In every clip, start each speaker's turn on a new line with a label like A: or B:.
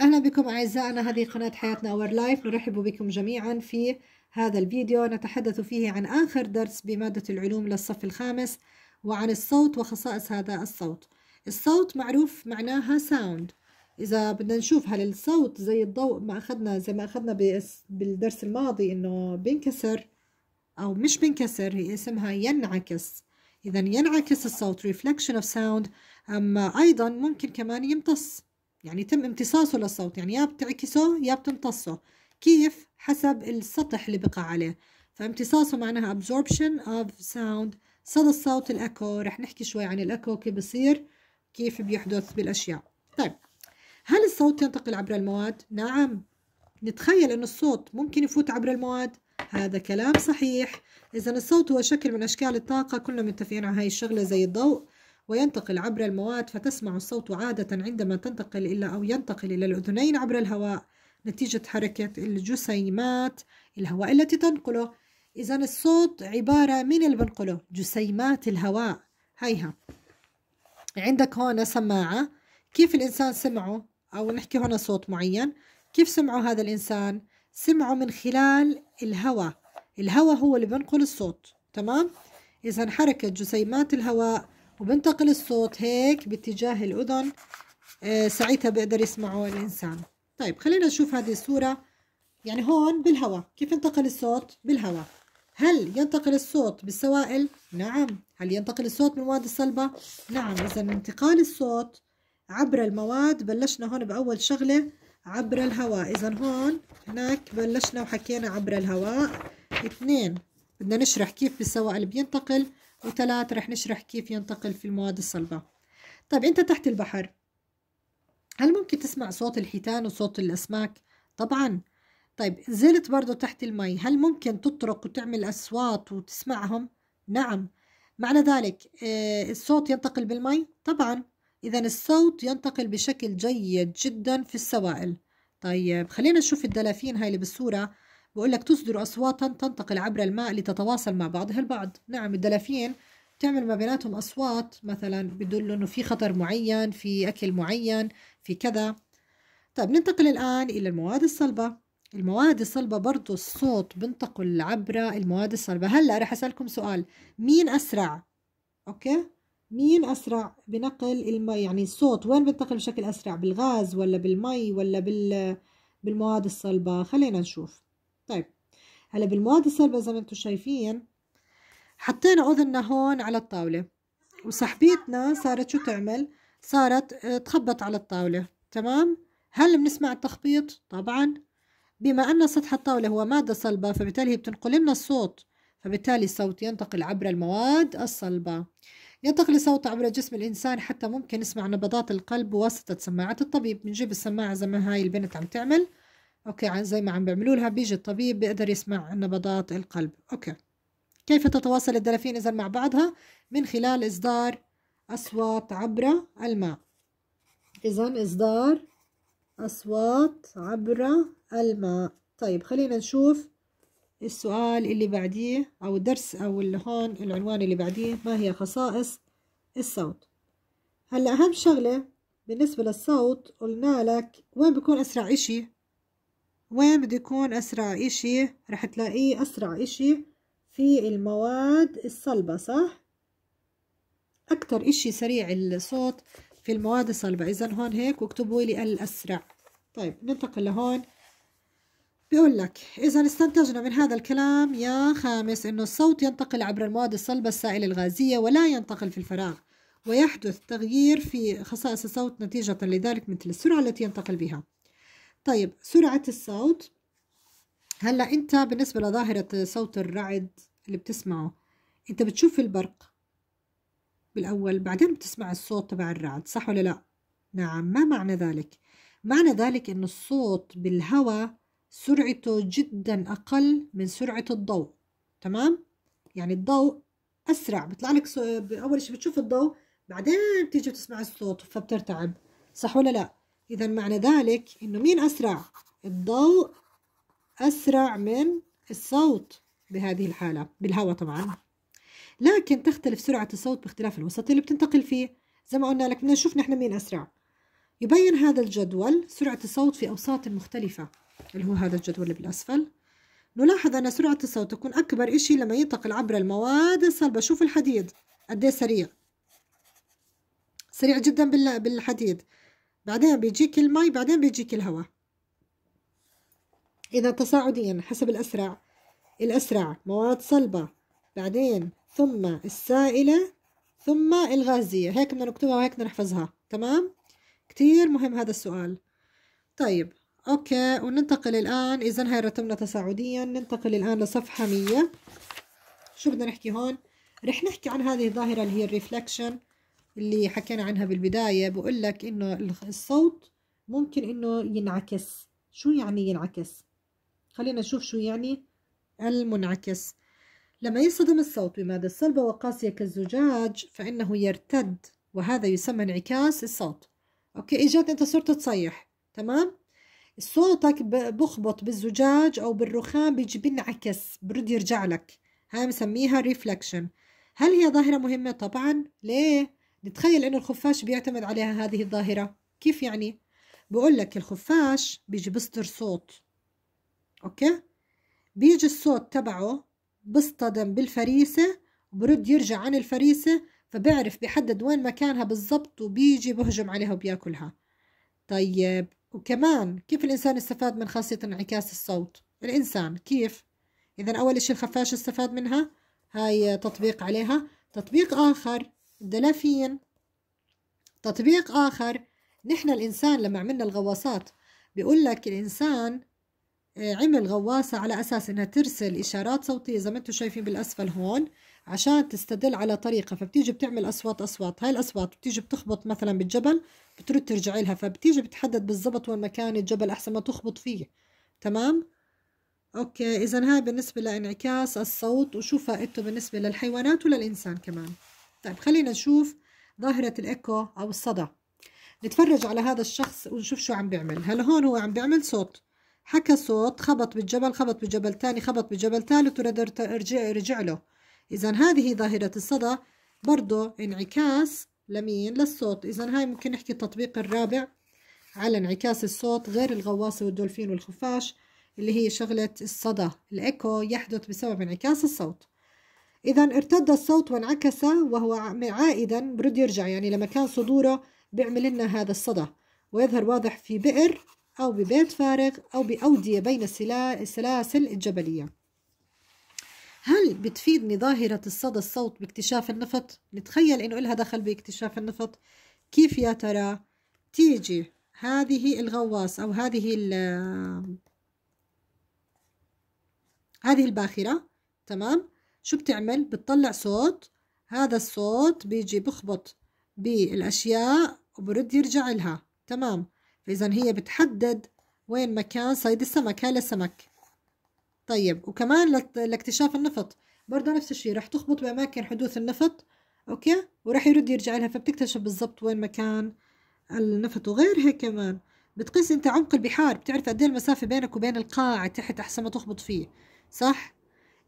A: أهلا بكم أعزائنا هذه قناة حياتنا أور لايف نرحب بكم جميعا في هذا الفيديو نتحدث فيه عن آخر درس بمادة العلوم للصف الخامس وعن الصوت وخصائص هذا الصوت الصوت معروف معناها ساوند إذا بدنا نشوف هل الصوت زي الضوء ما أخذنا زي ما أخذنا بالدرس الماضي إنه بينكسر أو مش بينكسر هي اسمها ينعكس إذا ينعكس الصوت reflection of sound أما أيضا ممكن كمان يمتص يعني تم امتصاصه للصوت يعني يا بتعكسه يا بتمتصه كيف حسب السطح اللي بقى عليه فامتصاصه معناها absorption of sound صدى الصوت الأكو رح نحكي شوي عن الأكو كيف بصير كيف بيحدث بالأشياء طيب هل الصوت ينتقل عبر المواد؟ نعم نتخيل أن الصوت ممكن يفوت عبر المواد هذا كلام صحيح إذا الصوت هو شكل من أشكال الطاقة كلنا متفقين على هاي الشغلة زي الضوء وينتقل عبر المواد فتسمع الصوت عادة عندما تنتقل إلى أو ينتقل إلى الأذنين عبر الهواء نتيجة حركة الجسيمات الهواء التي تنقله إذا الصوت عبارة من اللي بنقله جسيمات الهواء هيها عندك هون سماعة كيف الإنسان سمعه أو نحكي هون صوت معين كيف سمعه هذا الإنسان سمعه من خلال الهواء الهواء هو اللي بنقل الصوت تمام إذا حركة جسيمات الهواء وبنتقل الصوت هيك باتجاه الأذن آه، ساعتها بيقدر يسمعه الإنسان طيب خلينا نشوف هذه الصورة يعني هون بالهواء كيف ينتقل الصوت بالهواء هل ينتقل الصوت بالسوائل؟ نعم هل ينتقل الصوت بالمواد الصلبة؟ نعم إذا انتقال الصوت عبر المواد بلشنا هون بأول شغلة عبر الهواء إذا هون هناك بلشنا وحكينا عبر الهواء اثنين بدنا نشرح كيف بالسوائل بينتقل وثلاث رح نشرح كيف ينتقل في المواد الصلبة طيب أنت تحت البحر هل ممكن تسمع صوت الحيتان وصوت الأسماك؟ طبعا طيب زلت برضو تحت المي هل ممكن تطرق وتعمل أصوات وتسمعهم؟ نعم معنى ذلك آه، الصوت ينتقل بالمي؟ طبعا إذا الصوت ينتقل بشكل جيد جدا في السوائل طيب خلينا نشوف الدلافين هاي اللي بالصورة بقول لك تصدر أصواتا تنتقل عبر الماء لتتواصل مع بعضها البعض نعم الدلافين تعمل ما بيناتهم أصوات مثلا بدل أنه في خطر معين في أكل معين في كذا طيب ننتقل الآن إلى المواد الصلبة المواد الصلبة برضو الصوت بنتقل عبر المواد الصلبة هلأ رح أسألكم سؤال مين أسرع أوكي مين أسرع بنقل الماء يعني الصوت وين بنتقل بشكل أسرع بالغاز ولا بالمي ولا بال... بالمواد الصلبة خلينا نشوف طيب هلا بالمواد الصلبة زي ما انتم شايفين حطينا أذننا هون على الطاولة وسحبيتنا صارت شو تعمل صارت آه، تخبط على الطاولة تمام هل بنسمع التخبيط طبعا بما أن سطح الطاولة هو مادة صلبة فبالتالي هي بتنقل لنا الصوت فبالتالي الصوت ينتقل عبر المواد الصلبة ينتقل الصوت عبر جسم الإنسان حتى ممكن نسمع نبضات القلب بواسطة سماعة الطبيب بنجيب السماعة زي ما هاي البنت عم تعمل أوكي زي ما عم بيعملوا لها بيجي الطبيب بيقدر يسمع نبضات القلب أوكي كيف تتواصل الدلافين إذا مع بعضها من خلال إصدار أصوات عبر الماء إذا إصدار أصوات عبر الماء طيب خلينا نشوف السؤال اللي بعديه أو الدرس أو اللي هون العنوان اللي بعديه ما هي خصائص الصوت هلا أهم شغلة بالنسبة للصوت قلنا لك وين بيكون أسرع إشي وين بده يكون أسرع إشي رح تلاقيه أسرع إشي في المواد الصلبة صح؟ أكتر إشي سريع الصوت في المواد الصلبة إذا هون هيك واكتبوا لي الأسرع طيب ننتقل لهون بيقول لك إذا استنتجنا من هذا الكلام يا خامس إنه الصوت ينتقل عبر المواد الصلبة السائلة الغازية ولا ينتقل في الفراغ ويحدث تغيير في خصائص الصوت نتيجة لذلك مثل السرعة التي ينتقل بها طيب سرعة الصوت هلا انت بالنسبة لظاهرة صوت الرعد اللي بتسمعه انت بتشوف البرق بالاول بعدين بتسمع الصوت تبع الرعد صح ولا لا نعم ما معنى ذلك معنى ذلك ان الصوت بالهواء سرعته جدا اقل من سرعة الضوء تمام يعني الضوء اسرع بيطلع لك اول شيء بتشوف الضوء بعدين بتيجي بتسمع الصوت فبترتعب صح ولا لا إذا معنى ذلك إنه مين أسرع؟ الضوء أسرع من الصوت بهذه الحالة بالهواء طبعا لكن تختلف سرعة الصوت باختلاف الوسط اللي بتنتقل فيه زي ما قلنا لك بدنا نشوف نحن مين أسرع يبين هذا الجدول سرعة الصوت في أوساط مختلفة اللي هو هذا الجدول اللي بالأسفل نلاحظ أن سرعة الصوت تكون أكبر إشي لما ينتقل عبر المواد الصلبة شوف الحديد قد إيه سريع سريع جدا بالحديد بعدين بيجيك المي بعدين بيجيك الهواء إذا تصاعديا حسب الأسرع الأسرع مواد صلبة بعدين ثم السائلة ثم الغازية هيك بدنا نكتبها وهيك بدنا نحفظها تمام كتير مهم هذا السؤال طيب أوكي وننتقل الآن إذا هاي رتبنا تصاعديا ننتقل الآن لصفحة 100 شو بدنا نحكي هون رح نحكي عن هذه الظاهرة اللي هي الريفلكشن اللي حكينا عنها بالبداية بقول لك إنه الصوت ممكن إنه ينعكس شو يعني ينعكس خلينا نشوف شو يعني المنعكس لما يصدم الصوت بمادة صلبة وقاسية كالزجاج فإنه يرتد وهذا يسمى انعكاس الصوت أوكي إجت أنت صرت تصيح تمام صوتك بخبط بالزجاج أو بالرخام بيجي بينعكس برد يرجع لك هاي بنسميها ريفلكشن هل هي ظاهرة مهمة؟ طبعا ليه؟ نتخيل أنه الخفاش بيعتمد عليها هذه الظاهرة كيف يعني؟ بقول لك الخفاش بيجي بيصدر صوت أوكي؟ بيجي الصوت تبعه بيصطدم بالفريسة وبرد يرجع عن الفريسة فبعرف بيحدد وين مكانها بالضبط وبيجي بهجم عليها وبياكلها طيب وكمان كيف الإنسان استفاد من خاصية انعكاس الصوت الإنسان كيف إذا أول شيء الخفاش استفاد منها هاي تطبيق عليها تطبيق آخر دلافين تطبيق آخر نحن الإنسان لما عملنا الغواصات بيقول لك الإنسان آه، عمل غواصة على أساس إنها ترسل إشارات صوتية زي ما أنتم شايفين بالأسفل هون عشان تستدل على طريقة فبتيجي بتعمل أصوات أصوات هاي الأصوات بتيجي بتخبط مثلا بالجبل بترد ترجع لها فبتيجي بتحدد بالضبط وين مكان الجبل أحسن ما تخبط فيه تمام أوكي إذا هاي بالنسبة لانعكاس الصوت وشو فائدته بالنسبة للحيوانات وللإنسان كمان طيب خلينا نشوف ظاهرة الإيكو أو الصدى نتفرج على هذا الشخص ونشوف شو عم بيعمل هلا هون هو عم بيعمل صوت حكى صوت خبط بالجبل خبط بجبل تاني خبط بجبل ثالث رجع رجع له إذا هذه ظاهرة الصدى برضه انعكاس لمين للصوت إذا هاي ممكن نحكي التطبيق الرابع على انعكاس الصوت غير الغواصة والدولفين والخفاش اللي هي شغلة الصدى الإيكو يحدث بسبب انعكاس الصوت إذا ارتد الصوت وانعكس وهو عائدا برد يرجع يعني لمكان صدوره بيعمل لنا هذا الصدى ويظهر واضح في بئر أو ببيت فارغ أو بأودية بين السلاسل الجبلية هل بتفيدني ظاهرة الصدى الصوت باكتشاف النفط؟ نتخيل إنه إلها دخل باكتشاف النفط كيف يا ترى تيجي هذه الغواص أو هذه هذه الباخرة تمام؟ شو بتعمل بتطلع صوت هذا الصوت بيجي بخبط بالأشياء وبرد يرجع لها تمام فإذا هي بتحدد وين مكان صيد السمك هلا السمك طيب وكمان لاكتشاف النفط برضه نفس الشيء رح تخبط بأماكن حدوث النفط أوكي وراح يرد يرجع لها فبتكتشف بالضبط وين مكان النفط وغيرها كمان بتقيس أنت عمق البحار بتعرف قد إيه المسافة بينك وبين القاع تحت أحسن ما تخبط فيه صح؟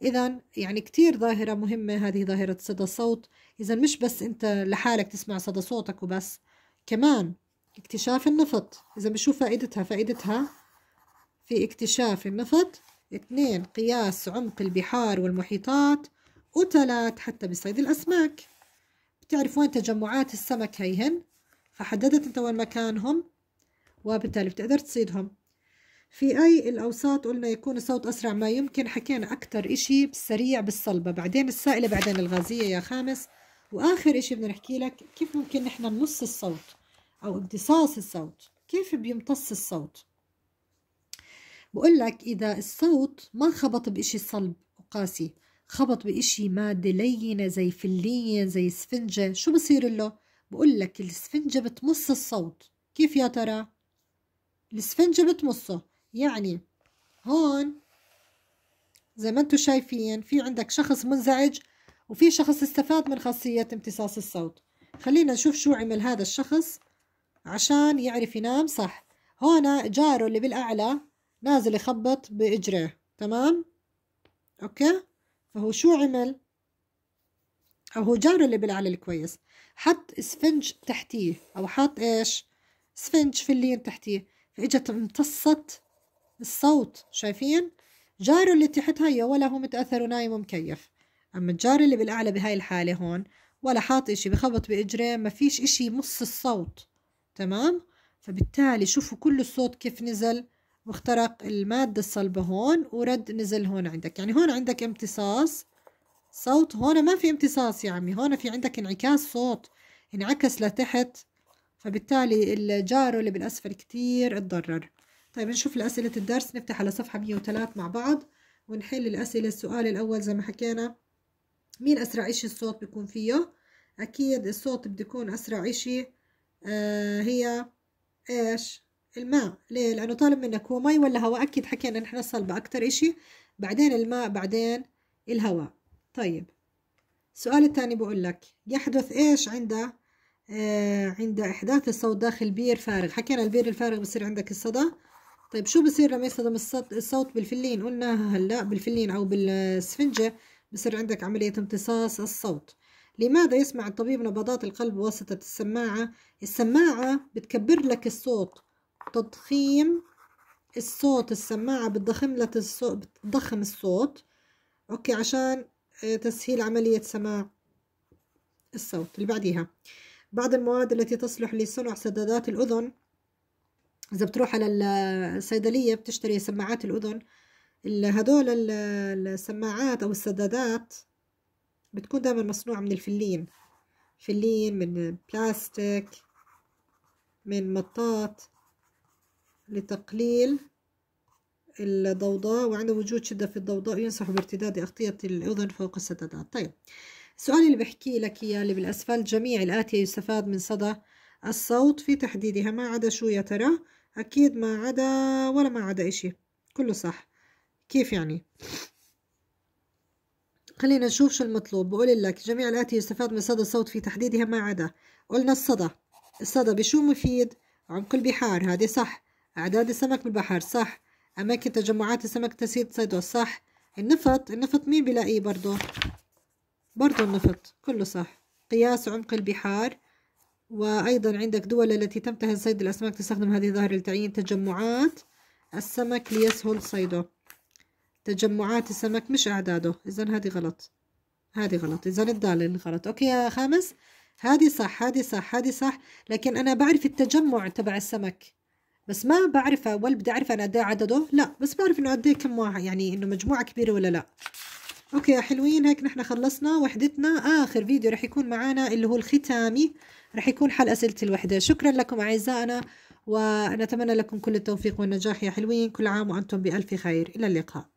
A: إذا يعني كتير ظاهرة مهمة هذه ظاهرة صدى الصوت إذا مش بس أنت لحالك تسمع صدى صوتك وبس كمان اكتشاف النفط إذا بنشوف فائدتها فائدتها في اكتشاف النفط اثنين قياس عمق البحار والمحيطات وثلاث حتى بصيد الأسماك بتعرف وين تجمعات السمك هيهن فحددت انت وين مكانهم وبالتالي بتقدر تصيدهم في أي الأوساط قلنا يكون الصوت أسرع ما يمكن حكينا أكتر إشي بالسريع بالصلبة بعدين السائلة بعدين الغازية يا خامس وآخر إشي بدنا نحكي لك كيف ممكن نحن نمص الصوت أو امتصاص الصوت كيف بيمتص الصوت بقول لك إذا الصوت ما خبط بإشي صلب وقاسي خبط بإشي مادة لينة زي فلية زي سفنجة شو بصير له؟ بقول لك السفنجة بتمص الصوت كيف يا ترى؟ السفنجة بتمصه يعني هون زي ما انتم شايفين في عندك شخص منزعج وفي شخص استفاد من خاصية امتصاص الصوت خلينا نشوف شو عمل هذا الشخص عشان يعرف ينام صح هون جاره اللي بالأعلى نازل يخبط بإجريه تمام أوكي فهو شو عمل أو هو جاره اللي بالأعلى الكويس حط اسفنج تحتيه أو حط إيش اسفنج فلين تحتيه فإجت امتصت الصوت شايفين جاره اللي تحتها هي ولا هو متأثر ونايم ومكيف أما الجار اللي بالأعلى بهاي الحالة هون ولا حاط إشي بخبط بإجريه ما فيش إشي يمص الصوت تمام فبالتالي شوفوا كل الصوت كيف نزل واخترق المادة الصلبة هون ورد نزل هون عندك يعني هون عندك امتصاص صوت هون ما في امتصاص يا عمي هون في عندك انعكاس صوت انعكس لتحت فبالتالي الجارو اللي بالأسفل كتير اتضرر طيب نشوف الأسئلة الدرس نفتح على صفحة 103 مع بعض ونحل الأسئلة السؤال الأول زي ما حكينا مين أسرع إشي الصوت بيكون فيه أكيد الصوت بده يكون أسرع إشي آه هي إيش الماء ليه لأنه طالب منك هو مي ولا هواء أكيد حكينا نحن الصلبة أكتر إشي بعدين الماء بعدين الهواء طيب السؤال الثاني بقول لك يحدث إيش عند آه عند إحداث الصوت داخل بير فارغ حكينا البير الفارغ بصير عندك الصدى طيب شو بصير لما يصدم الصوت بالفلين قلناها هلا بالفلين أو بالسفنجة بصير عندك عملية امتصاص الصوت لماذا يسمع الطبيب نبضات القلب بواسطة السماعة السماعة بتكبر لك الصوت تضخيم الصوت السماعة بتضخم لك الصوت بتضخم الصوت أوكي عشان آه، تسهيل عملية سماع الصوت اللي بعديها بعض المواد التي تصلح لصنع سدادات الأذن إذا بتروح على الصيدلية بتشتري سماعات الأذن هدول السماعات أو السدادات بتكون دائما مصنوعة من الفلين فلين من بلاستيك من مطاط لتقليل الضوضاء وعند وجود شدة في الضوضاء ينصح بارتداد أغطية الأذن فوق السدادات طيب السؤال اللي بحكي لك إياه اللي بالأسفل جميع الآتي يستفاد من صدى الصوت في تحديدها ما عدا شو يا ترى أكيد ما عدا ولا ما عدا إشي كله صح كيف يعني؟ خلينا نشوف شو المطلوب بقول لك جميع الآتي يستفاد من صدى الصوت في تحديدها ما عدا قلنا الصدى الصدى بشو مفيد؟ عمق البحار هذه صح أعداد السمك بالبحر صح أماكن تجمعات السمك تسيد صيده صح النفط النفط مين بلاقيه برضه؟ برضه النفط كله صح قياس عمق البحار وأيضا عندك دول التي تمتهن صيد الأسماك تستخدم هذه الظاهرة لتعيين تجمعات السمك ليسهل صيده تجمعات السمك مش أعداده إذا هذه غلط هذه غلط إذا الدال غلط أوكي يا خامس هذه صح هذه صح هذه صح لكن أنا بعرف التجمع تبع السمك بس ما بعرفه ولا بدي أعرف أنا قد عدده لا بس بعرف إنه قد كم واحد يعني إنه مجموعة كبيرة ولا لا اوكي يا حلوين هيك نحن خلصنا وحدتنا اخر فيديو رح يكون معنا اللي هو الختامي رح يكون حل اسئله الوحده شكرا لكم اعزائنا ونتمنى لكم كل التوفيق والنجاح يا حلوين كل عام وانتم بالف خير الى اللقاء